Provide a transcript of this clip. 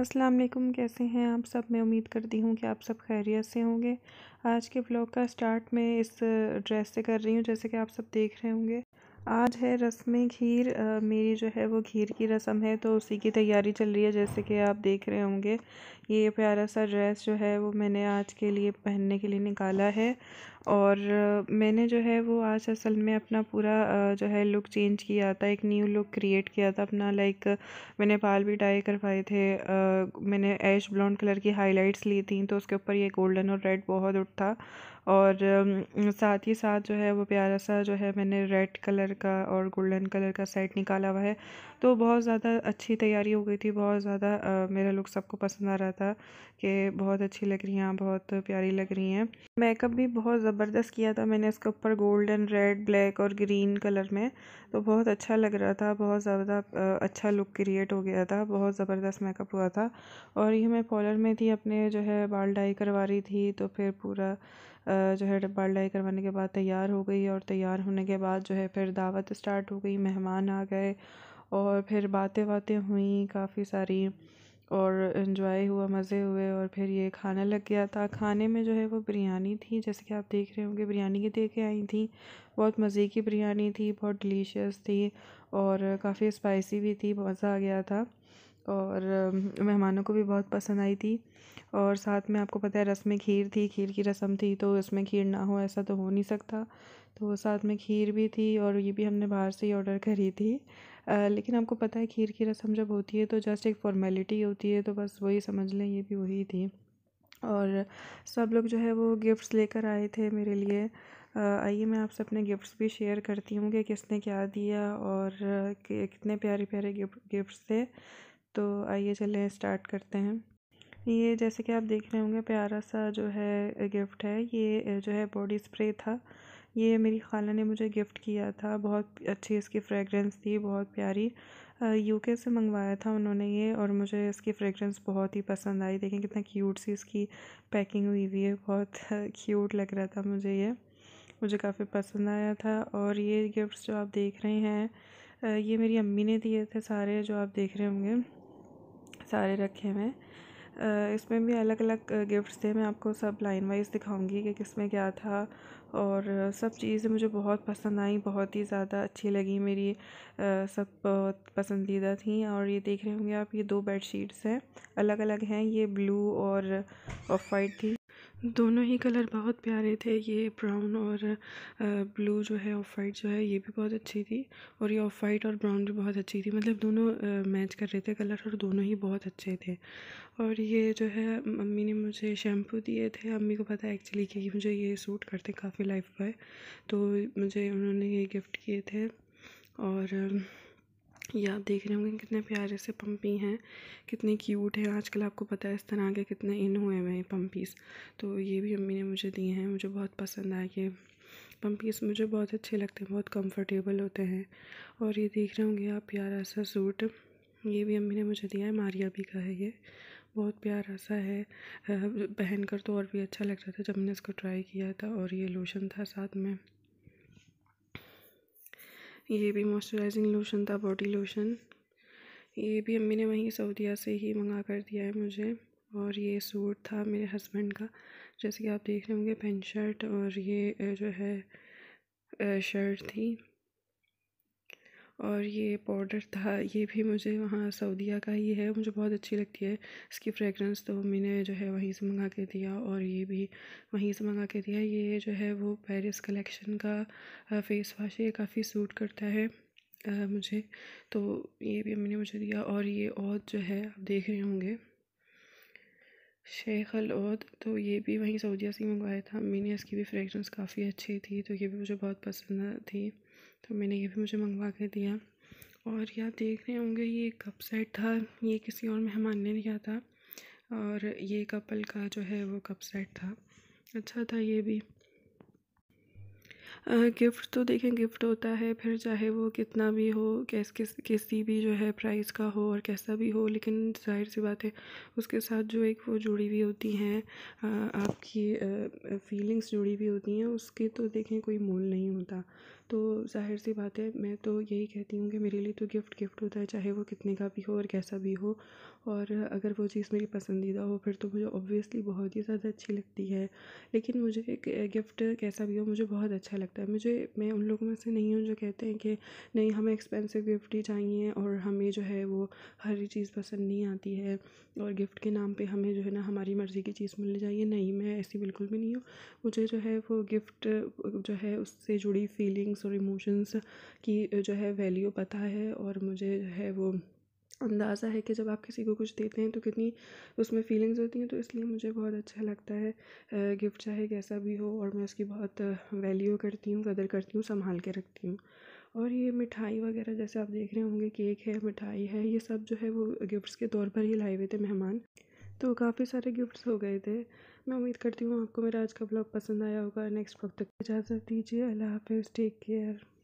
अस्सलाम वालेकुम कैसे हैं आप सब मैं उम्मीद करती हूँ कि आप सब खैरियत से होंगे आज के ब्लॉग का स्टार्ट मैं इस ड्रेस से कर रही हूँ जैसे कि आप सब देख रहे होंगे आज है रस्म खीर आ, मेरी जो है वो खीर की रस्म है तो उसी की तैयारी चल रही है जैसे कि आप देख रहे होंगे ये प्यारा सा ड्रेस जो है वो मैंने आज के लिए पहनने के लिए निकाला है और मैंने जो है वो आज असल में अपना पूरा जो है लुक चेंज किया था एक न्यू लुक क्रिएट किया था अपना लाइक मैंने बाल भी डाई करवाए थे मैंने ऐश ब्राउन कलर की हाइलाइट्स ली थी तो उसके ऊपर ये गोल्डन और रेड बहुत उठ था और साथ ही साथ जो है वो प्यारा सा जो है मैंने रेड कलर का और गोल्डन कलर का सेट निकाला हुआ है तो बहुत ज़्यादा अच्छी तैयारी हो गई थी बहुत ज़्यादा मेरा लुक सबको पसंद आ रहा था कि बहुत अच्छी लग रही हैं बहुत प्यारी लग रही हैं मेकअप भी बहुत ज़बरदस्त किया था मैंने इसके ऊपर गोल्डन रेड ब्लैक और ग्रीन कलर में तो बहुत अच्छा लग रहा था बहुत ज़्यादा अच्छा लुक क्रिएट हो गया था बहुत ज़बरदस्त मेकअप हुआ था और ये मैं पॉलर में थी अपने जो है बाल डाई करवा रही थी तो फिर पूरा जो है बाल डाई करवाने के बाद तैयार हो गई और तैयार होने के बाद जो है फिर दावत स्टार्ट हो गई मेहमान आ गए और फिर बातें बातें हुई काफ़ी सारी और इन्जॉय हुआ मज़े हुए और फिर ये खाने लग गया था खाने में जो है वो बिरयानी थी जैसे कि आप देख रहे होंगे बिरयानी ये दे के आई थी बहुत मज़े की बिरयानी थी बहुत डिलीशियस थी और काफ़ी स्पाइसी भी थी मज़ा आ गया था और मेहमानों को भी बहुत पसंद आई थी और साथ में आपको पता है रस में खीर थी खीर की रस्म थी तो इसमें खीर ना हो ऐसा तो हो नहीं सकता तो साथ में खीर भी थी और ये भी हमने बाहर से ही ऑर्डर करी थी आ, लेकिन आपको पता है खीर की रस्म जब होती है तो जस्ट एक फॉर्मेलिटी होती है तो बस वही समझ लें ये भी वही थी और सब लोग जो है वो गिफ्ट्स लेकर आए थे मेरे लिए आइए मैं आपसे अपने गिफ्ट्स भी शेयर करती हूँ कि किसने क्या दिया और कितने प्यारे प्यारे गिफ्ट्स थे तो आइए चलें स्टार्ट करते हैं ये जैसे कि आप देख रहे होंगे प्यारा सा जो है गिफ्ट है ये जो है बॉडी स्प्रे था ये मेरी खाला ने मुझे गिफ़्ट किया था बहुत अच्छी इसकी फ्रेगरेंस थी बहुत प्यारी यूके से मंगवाया था उन्होंने ये और मुझे इसकी फ्रेगरेंस बहुत ही पसंद आई देखें कितना क्यूट सी इसकी पैकिंग हुई हुई है बहुत क्यूट लग रहा था मुझे ये मुझे काफ़ी पसंद आया था और ये गिफ्ट्स जो आप देख रहे हैं ये मेरी अम्मी ने दिए थे सारे जो आप देख रहे होंगे सारे रखे हुए इसमें भी अलग अलग गिफ्ट्स थे मैं आपको सब लाइन वाइज दिखाऊंगी कि किस में क्या था और सब चीज़ें मुझे बहुत पसंद आई बहुत ही ज़्यादा अच्छी लगी मेरी सब बहुत पसंदीदा थी और ये देख रहे होंगे आप ये दो बेडशीट्स हैं अलग अलग हैं ये ब्लू और ऑफ वाइट थी दोनों ही कलर बहुत प्यारे थे ये ब्राउन और ब्लू जो है ऑफ वाइट जो है ये भी बहुत अच्छी थी और ये ऑफ वाइट और ब्राउन भी बहुत अच्छी थी मतलब दोनों मैच कर रहे थे कलर और दोनों ही बहुत अच्छे थे और ये जो है मम्मी ने मुझे शैम्पू दिए थे अम्मी को पता है एक्चुअली कि मुझे ये सूट करते काफ़ी लाइफ बॉय तो मुझे उन्होंने ये गिफ्ट किए थे और ये आप देख रहे होंगे कितने प्यारे से पम्पी हैं कितने क्यूट हैं आजकल आपको पता है इस तरह के कितने इन हुए हुए हैं पम्पीस तो ये भी अम्मी ने मुझे दिए हैं मुझे बहुत पसंद आए ये पम्पीस मुझे बहुत अच्छे लगते हैं बहुत कंफर्टेबल होते हैं और ये देख रहे होंगे आप प्यारा सा सूट ये भी अम्मी ने मुझे दिया है मारिया भी का है ये बहुत प्यारा सा है पहन कर तो और भी अच्छा लग रहा था जब मैंने इसको ट्राई किया था और ये लोशन था साथ में ये भी मॉइस्चराइजिंग लोशन था बॉडी लोशन ये भी अम्मी ने वहीं सऊदिया से ही मंगा कर दिया है मुझे और ये सूट था मेरे हस्बैंड का जैसे कि आप देख रहे होंगे पेंट शर्ट और ये जो है शर्ट थी और ये पाउडर था ये भी मुझे वहाँ सऊदीया का ही है मुझे बहुत अच्छी लगती है इसकी फ्रेगरेंस तो मैंने जो है वहीं से मंगा के दिया और ये भी वहीं से मंगा के दिया ये जो है वो पेरिस कलेक्शन का फ़ेस वाश ये काफ़ी सूट करता है आ, मुझे तो ये भी अम्मी ने मुझे दिया और ये और जो है आप देख रहे होंगे शेख अलौद तो ये भी वहीं सऊदिया से मंगवाया था अम्मी ने इसकी भी फ्रेगरेंस काफ़ी अच्छी थी तो ये भी मुझे बहुत पसंद थी तो मैंने ये भी मुझे मंगवा के दिया और ये आप देख रहे होंगे ये कप सेट था ये किसी और मेहमान ने लिया था और ये कपल का जो है वो कप सेट था अच्छा था ये भी गिफ्ट तो देखें गिफ्ट होता है फिर चाहे वो कितना भी हो कैस किस किसी भी जो है प्राइस का हो और कैसा भी हो लेकिन जाहिर सी बात है उसके साथ जो एक वो जुड़ी हुई होती हैं आपकी फीलिंग्स जुड़ी हुई होती हैं उसके तो देखें कोई मोल नहीं होता तो जाहिर सी बात है मैं तो यही कहती हूँ कि मेरे लिए तो गिफ्ट गिफ्ट होता है चाहे वो कितने का भी हो और कैसा भी हो और अगर वो चीज़ मेरी पसंदीदा हो फिर तो मुझे ऑब्वियसली बहुत ही ज़्यादा अच्छी लगती है लेकिन मुझे एक गिफ्ट कैसा भी हो मुझे बहुत अच्छा लगता लगता है मुझे मैं उन लोगों में से नहीं हूँ जो कहते हैं कि नहीं हमें एक्सपेंसिव गिफ्ट ही चाहिए और हमें जो है वो हर चीज़ पसंद नहीं आती है और गिफ्ट के नाम पे हमें जो है ना हमारी मर्ज़ी की चीज़ मिलनी चाहिए नहीं मैं ऐसी बिल्कुल भी नहीं हूँ मुझे जो है वो गिफ्ट जो है उससे जुड़ी फीलिंग्स और इमोशंस की जो है वैल्यू पता है और मुझे जो है वो अंदाज़ा है कि जब आप किसी को कुछ देते हैं तो कितनी उसमें फीलिंग्स होती हैं तो इसलिए मुझे बहुत अच्छा लगता है गिफ्ट चाहे कैसा भी हो और मैं उसकी बहुत वैल्यू करती हूँ कदर करती हूँ संभाल के रखती हूँ और ये मिठाई वगैरह जैसे आप देख रहे होंगे केक है मिठाई है ये सब जो है वो गिफ्ट्स के तौर पर ही लाए हुए थे मेहमान तो काफ़ी सारे गिफ्ट्स हो गए थे मैं उम्मीद करती हूँ आपको मेरा आज का ब्लॉग पसंद आया होगा नेक्स्ट वक्त तक इजाज़त दीजिए अल्लाह हाफिज़ टेक केयर